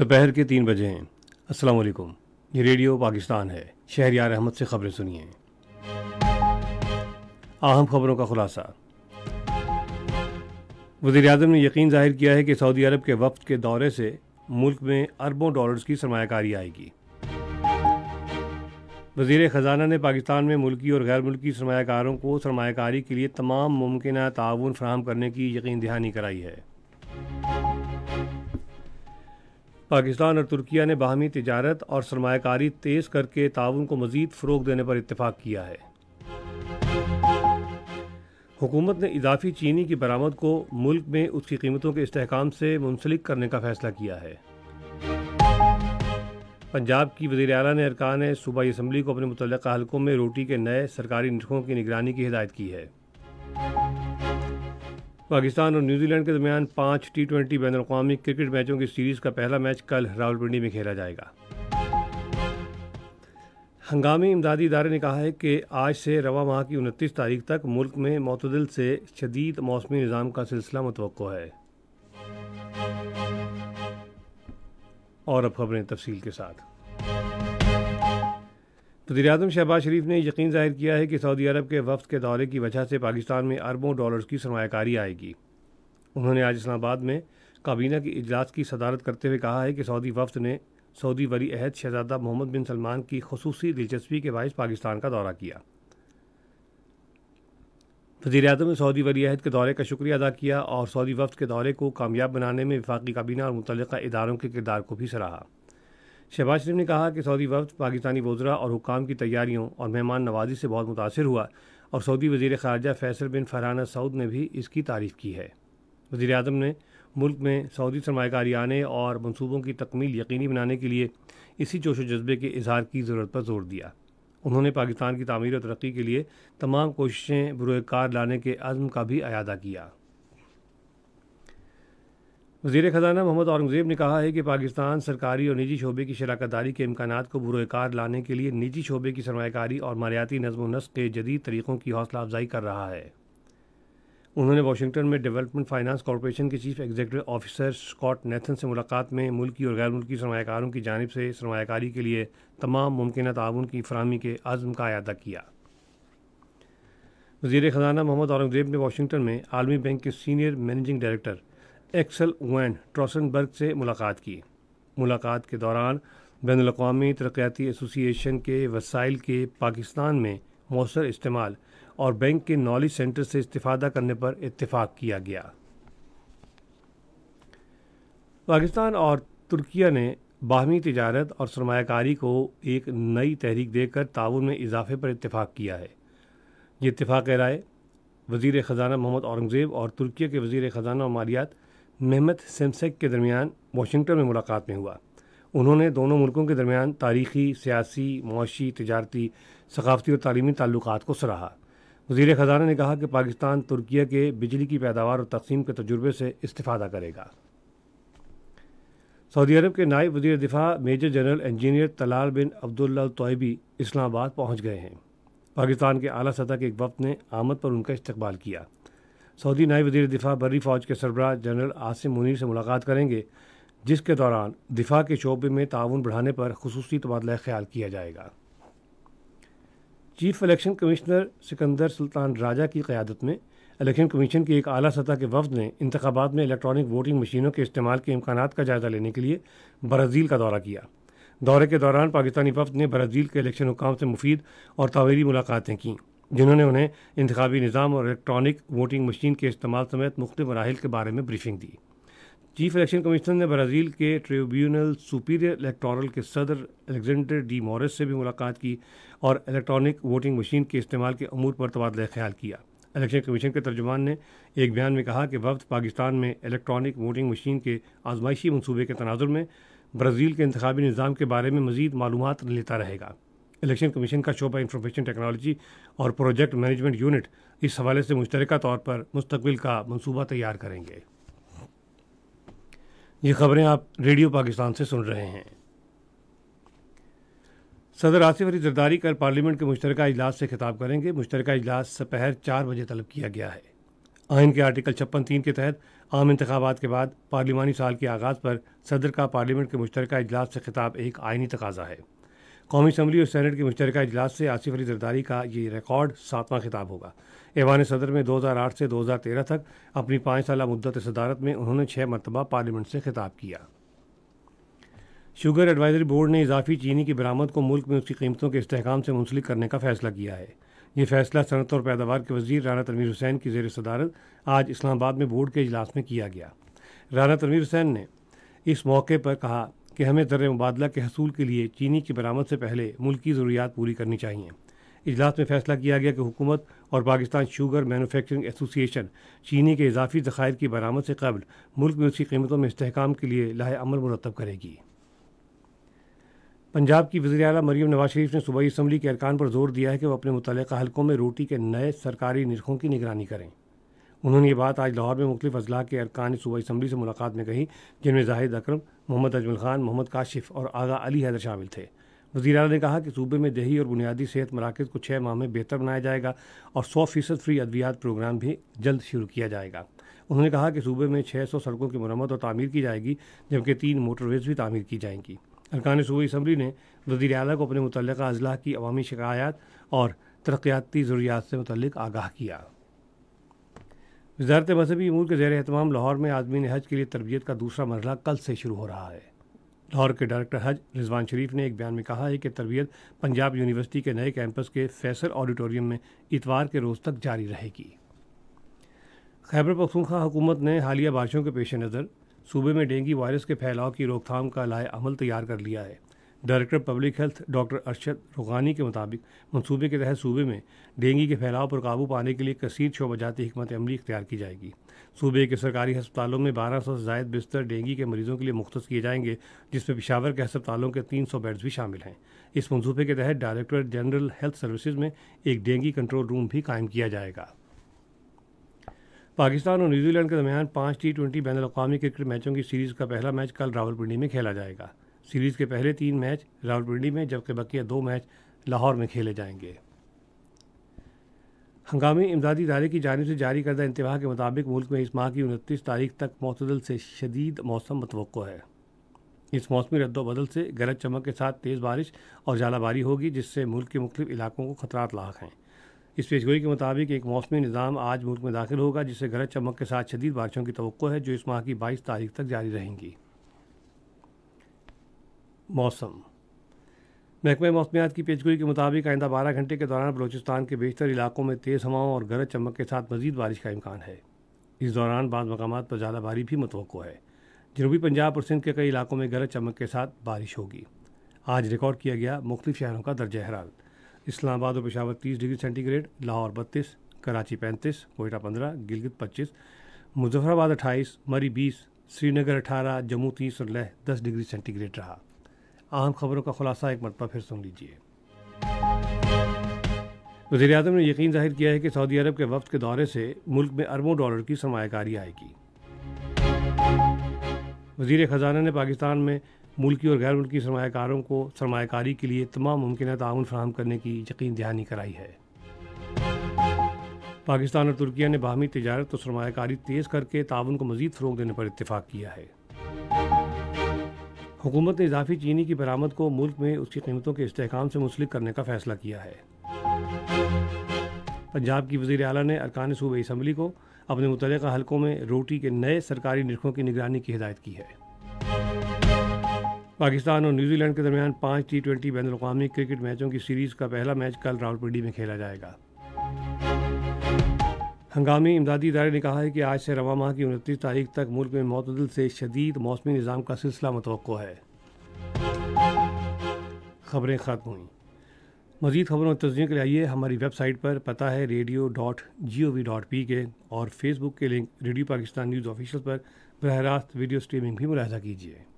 दोपहर के तीन बजे हैं अस्सलाम वालेकुम ये रेडियो पाकिस्तान है शहर यार अहमद से खबरें सुनिए अहम खबरों का खुलासा वज़ी अजम ने यकीन जाहिर किया है कि सऊदी अरब के वफद के दौरे से मुल्क में अरबों डॉलर्स की सरमाकारी आएगी वजीर ख़जाना ने पाकिस्तान में मुल्की और गैर मुल्की सरमाकारों को सरमाकारी के लिए तमाम मुमकिन ताउन फ्राहम करने की यकीन दहानी कराई है पाकिस्तान और तुर्किया ने बाहमी तजारत और सरमाकारी तेज़ करके ताउन को मज़ीद फ़रोग देने पर इतफ़ाक़ किया है हुकूमत ने इजाफी चीनी की बरामद को मुल्क में उसकी कीमतों के इसकाम से मुंसलिक करने का फ़ैसला किया है पंजाब की वजी अला ने अरकान सूबाई असम्बली को अपने मुतल हलकों में रोटी के नए सरकारी नुस्खों की निगरानी की हिदायत की है पाकिस्तान और न्यूजीलैंड के दरमियान पांच टी ट्वेंटी बैन अवी क्रिकेट मैचों की सीरीज़ का पहला मैच कल रावलपिंडी में खेला जाएगा हंगामी इमदादी इदारे ने कहा है कि आज से रवा माह की उनतीस तारीख तक मुल्क में मतदल से शदीद मौसमी निज़ाम का सिलसिला मुतव है और अब खबरें तफसील के साथ वजीर अजम शहबाज शरीफ ने यकीन जाहिर किया है कि सऊदी अरब के वफद के दौरे की वजह से पाकिस्तान में अरबों डॉलर की सरमाकारी आएगी उन्होंने आज इस्लामाबाद में काबीना के अजलास की सदारत करते हुए कहा है कि सऊदी वफद ने सऊदी वरी अहद शहजादा मोहम्मद बिन सलमान की खसूस दिलचस्पी के बायस पाकिस्तान का दौरा किया वजीर अजम ने सऊदी वली अहद के दौरे का शुक्रिया अदा किया और सऊदी वफद के दौरे को कामयाब बनाने में विफाकी काबीना और मुतल इदारों के किरदार को भी सराहा शहबाज शरीफ ने कहा कि सऊदी वफद पाकिस्तानी वज्रा और हुकाम की तैयारियों और मेहमान नवाजी से बहुत मुतासर हुआ और सऊदी वजीर खारजा फैसल बिन फरहाना सऊद ने भी इसकी तारीफ की है वज़ी अजम ने मुल्क में सऊदी सरमाकारी आने और मनसूबों की तकमील यकीनी बनाने के लिए इसी जोश जज्बे के इजहार की ज़रूरत पर जोर दिया उन्होंने पाकिस्तान की तमीर और तरक्की के लिए तमाम कोशिशें बुरकार लाने के अज़म का भी अदा किया वजीर ख़जाना मोहम्मद औरंगज़ेब ने कहा है कि पाकिस्तान सरकारी और निजी शोबे की शराकत दारी के इम्कान को बुरकार लाने के लिए निजी शोबे की सरमाकारी और मालियाती नज़म नस्क के जदीद तरीक़ों की हौसला अफजाई कर रहा है उन्होंने वाशिंगटन में डेवलपमेंट फाइनेंस कॉरपोरेशन के chief executive officer Scott Nathan से मुलाकात में मुल्की और गैर मुल्की सरमाकारों की जानब से सरमाकारी के लिए तमाम मुमकिन ताउन की फरहमी के आज़म का अदा किया वजीर ख़जाना मोहम्मद औरंगज़ेब ने वाशिंगटन में आलमी बैंक के senior managing director Axel van Trotsenburg से मुलाकात की मुलाकात के दौरान बैन अवी तरक्याती एसोसिएशन के वसाइल के पाकिस्तान में मौसर इस्तेमाल और बैंक के नॉलेज सेंटर से इस्ता करने पर इतफ़ाक़ किया गया पाकिस्तान और तुर्किया ने बाहमी तजारत और सरमाकारी को एक नई तहरीक देकर ताउन में इजाफे पर इतफ़ाक़ किया है ये इतफ़ाक़ राय वज़ी ख़जाना मोहम्मद औरंगज़ेब और तुर्किया के वज़ी ख़जाना मालियात मेहमत सेमसेक के दरमियान वाशिंगटन में मुलाकात में हुआ उन्होंने दोनों मुल्कों के दरमियान तारीखी सियासी मुशी तजारती सकाफ़ती और तलीमी ताल्लुक को सराहा वजीर ख़जाना ने कहा कि पाकिस्तान तुर्किया के बिजली की पैदावार और तकसीम के तजुर्बे से इस्ता करेगा सऊदी अरब के नायब वजी दिफा major general engineer Talal bin Abdullah Toibi Islamabad पहुँच गए हैं पाकिस्तान के अली सतह के एक वक्त ने आमद पर उनका इस्तबाल किया सऊदी नायब वजी दिफा बरी फ़ौज के सरबराह जनरल आसिम मुनीर से मुलाकात करेंगे जिसके दौरान दिफा के शोबे में ताउन बढ़ाने पर खसूसी तबादला ख्याल किया जाएगा chief election commissioner Sikandar Sultan Raja की क़्यादत में इलेक्शन कमीशन की एक अली सतह के वफद ने इंतबात में इलेक्ट्रॉनिक वोटिंग मशीनों के इस्तेमाल के इम्कान का जायज़ा लेने के लिए ब्राज़ील का दौरा किया दौरे के दौरान पाकिस्तानी वफद ने ब्राज़ील के इलेक्शन हुकाम से मुफीद और तवीरी मुलाकातें कीं जिन्होंने उन्हें इंतबी निज़ाम और इलेक्ट्रॉनिक वोटिंग मशीन के इस्तेमाल समेत मुख्त मराहल के बारे में ब्रीफिंग दी चीफ इलेक्शन कमीशन ने ब्राज़ील के ट्रिब्यूनल सुपीरियर इलेक्टोरल के सदर अलेक्जेंडर डी मॉरिस से भी मुलाकात की और इलेक्ट्रॉनिक वोटिंग मशीन के इस्तेमाल के अमूर पर तबादला ख्याल किया इलेक्शन कमीशन के तर्जुमान ने एक बयान में कहा कि वक्त पाकिस्तान में इलेक्ट्रॉनिक वोटिंग मशीन के आजमाइशी मनसूबे के तनाजुर में ब्राज़ील के इंतबी निज़ाम के बारे में मजीद मालूम लेता रहेगा इलेक्शन कमीशन का शोबा इंफॉर्मेशन टेक्नोलॉजी और प्रोजेक्ट मैनेजमेंट यूनिट इस हवाले से मुश्तर तौर पर मुस्तबिल का मनसूबा तैयार करेंगे ये खबरें आप रेडियो पाकिस्तान से सुन रहे हैं सदर आसिफ अली जरदारी कल पार्लियामेंट के मुश्तर अजलास से खिताब करेंगे मुश्तर अजलास सपहर चार बजे तलब किया गया है आयन के आर्टिकल छप्पन तीन के तहत आम इंतबात के बाद पार्लिमानी साल के आगाज़ पर सदर का पार्लियामेंट के मुश्तर अजलास से खिताब एक आइनी तकाजा है कौमी असम्बली और सैनट के मुश्तर अजलास से आसिफ अली जरदारी का ये रिकॉर्ड सातवां खिताब होगा ऐवान सदर में 2008 से 2013 तक अपनी पाँच साल मुद्दत सदारत में उन्होंने छः मरतबा पार्लियामेंट से खिताब किया शुगर एडवाइजरी बोर्ड ने इजाफी चीनी की बरामद को मुल्क में उसकी कीमतों के इसकाम से मुंसलिक करने का फैसला किया है ये फैसला सनत और पैदावार के वजीर राना तनवीर हुसैन की जेर सदारत आज इस्लामाबाद में बोर्ड के अजलास में किया गया राना तनवीर हुसैन ने इस मौके पर कहा कि हमें दर मुबादला के हसूल के लिए चीनी की बरामद से पहले मुल्की ज़रूरियात पूरी करनी चाहिए इजलास में फैसला किया गया कि हुकूमत और पाकिस्तान शुगर मैनुफैक्चरिंग एसोसिएशन चीनी के इजाफी ज़खायर की बरामद से कबल मुल्क में उसकी कीमतों में इसकाम के लिए लाह अमल मुरतब करेगी पंजाब की वजी अल मरीम नवाज शरीफ ने सूबाई इसम्बली के अरकान पर जोर दिया है कि वह अपने मुतल हलकों में रोटी के नए सरकारी नरखों की निगरानी करें उन्होंने ये बात आज लाहौर में मुख्तलिफ अजला के अरकान सूबा इसम्बली से मुलाकात में कही जिनमें जाहिद अक्रम मोहम्मद अजमल खान मोहम्मद काशिफ और आगा अली हैदर शामिल थे वजी अला ने कहा कि सूबे में दही और बुनियादी सेहत मराकज़ को छः माह में बेहतर बनाया जाएगा और सौ फीसद फ्री अद्वियात प्रोग्राम भी जल्द शुरू किया जाएगा उन्होंने कहा कि सूबे में छः सौ सड़कों की मरम्मत और तमीर की जाएगी जबकि तीन मोटरवेज भी तमीर की जाएंगी अरकान सूबे इसम्बली ने वजी अला को अपने मुतल अजला की अवामी शिकायत और तरक्याती ज़रूरियात से मुतल आगाह किया वजारत मजहबी अमूर के जैर अहतमाम लाहौर में आदमी हज के लिए तरबियत का दूसरा मरला कल से शुरू हो रहा है लाहौर के डायरेक्टर हज रिजवान शरीफ ने एक बयान में कहा है कि तरबियत पंजाब यूनिवर्सिटी के नए कैंपस के फैसल ऑडिटोरियम में इतवार के रोज़ तक जारी रहेगी खैबर पखतूखा हुकूमत ने हालिया बारिशों के पेश नज़र सूबे में डेंगू वायरस के फैलाव की रोकथाम का लाए अमल तैयार कर लिया है director public health doctor Arshad Rugani के मुताबिक मनसूबे के तहत सूबे में डेंगू के फैलाव पर काबू पाने के लिए कसीर जाती हमत अमली इख्तियार की जाएगी सूबे के सरकारी हस्पतालों में बारह सौ से जायद बिस्तर डेंगू के मरीजों के लिए मुख्त किए जाएंगे जिसमें पिशावर के हस्पतालों के तीन सौ बेड्स भी शामिल हैं इस मनसूबे के तहत डायरेक्टर जनरल हेल्थ सर्विसेज में एक डेंगी कंट्रोल रूम भी कायम किया जाएगा पाकिस्तान और न्यूजीलैंड के दरमियान पाँच टी ट्वेंटी बैन अवी क्रिकेट मैचों की सीरीज़ का पहला मैच कल रावलपिंडी में खेला जाएगा सीरीज़ के पहले तीन मैच रावलपिंडी में जबकि बकिया दो मैच लाहौर में खेले जाएंगे हंगामी इमदादी इदारे की जानब से जारी करदा इंतबाह के मुताबिक मुल्क में इस माह की उनतीस तारीख तक मतदल से शदीद मौसम मतवक़ है इस मौसमी रद्दबदल से गरज चमक के साथ तेज़ बारिश और झालाबारी होगी जिससे मुल्क के मुख्तु इलाकों को खतरात लाक हैं इस पेशगोई के मुताबिक एक मौसमी निज़ाम आज मुल्क में दाखिल होगा जिससे गरज चमक के साथ शदीद बारिशों की तो है जो इस माह की बाईस तारीख तक जारी रहेंगी मौसम महकमे मौसमियात की पेशगोई के मुताबिक आइंदा बारह घंटे के दौरान बलोचिस्तान के बेशतर इलाकों में तेज़ हवाओं और गरज चमक के साथ मजीद बारिश का इम्कान है इस दौरान बाद मकाम पर ज़्यादा भारी भी मतवक़ है जनूबी पंजाब और सिंध के कई इलाकों में गरज चमक के साथ बारिश होगी आज रिकॉर्ड किया गया मुख्तु शहरों का दर्ज हरारत इस्लामाबाद और पेशावर तीस डिग्री सेंटीग्रेड लाहौर बत्तीस कराची पैंतीस कोयटा पंद्रह गिलगित पच्चीस मुजफ्फराबाद अट्ठाईस मरी बीस श्रीनगर अठारह जम्मू तीस और लह दस डिग्री सेंटीग्रेड रहा अहम खबरों का खुलासा एक मरतबा फिर सुन लीजिए वजी अजम ने यकीन जाहिर किया है कि सऊदी अरब के वफद के दौरे से मुल्क में अरबों डॉलर की सरमाकारी आएगी वजीर ख़जाना ने पाकिस्तान में मुल्की और गैर मुल्की सरमाकारों को सरमाकारी के लिए तमाम मुमकिन ताउन फ्राहम करने की यकीन दहानी कराई है पाकिस्तान और तुर्किया ने बाहमी तजारत और सरमाकारी तेज़ करके ताउन को मजीद फ़रोग देने पर इतफ़ाक़ किया है हुकूमत ने इजाफी चीनी की बरामद को मुल्क में उसकी कीमतों के इसकाम से मुंसलिक करने का फैसला किया है पंजाब की वजी अली ने अरकान सूबे इसम्बली को अपने मुतल हलकों में रोटी के नए सरकारी नरखों की निगरानी की हिदायत की है पाकिस्तान और न्यूजीलैंड के दरमियान पांच टी ट्वेंटी बैन अवी क्रिकेट मैचों की सीरीज़ का पहला मैच कल रावलपिंडी में खेला जाएगा हंगामी इमदादी इदारे ने कहा है कि आज से रवा माह की उनतीस तारीख तक मुल्क में मतदल से शदीद मौसमी निज़ाम का सिलसिला मतव है खबरें ख़त्म हुई मज़ीद खबरों और तजियों के लिए आइए हमारी वेबसाइट पर पता है radio dot G O V dot P K और फेसबुक के link radio Pakistan news official पर बरह रास्त वीडियो स्ट्रीमिंग भी मुलाजा कीजिए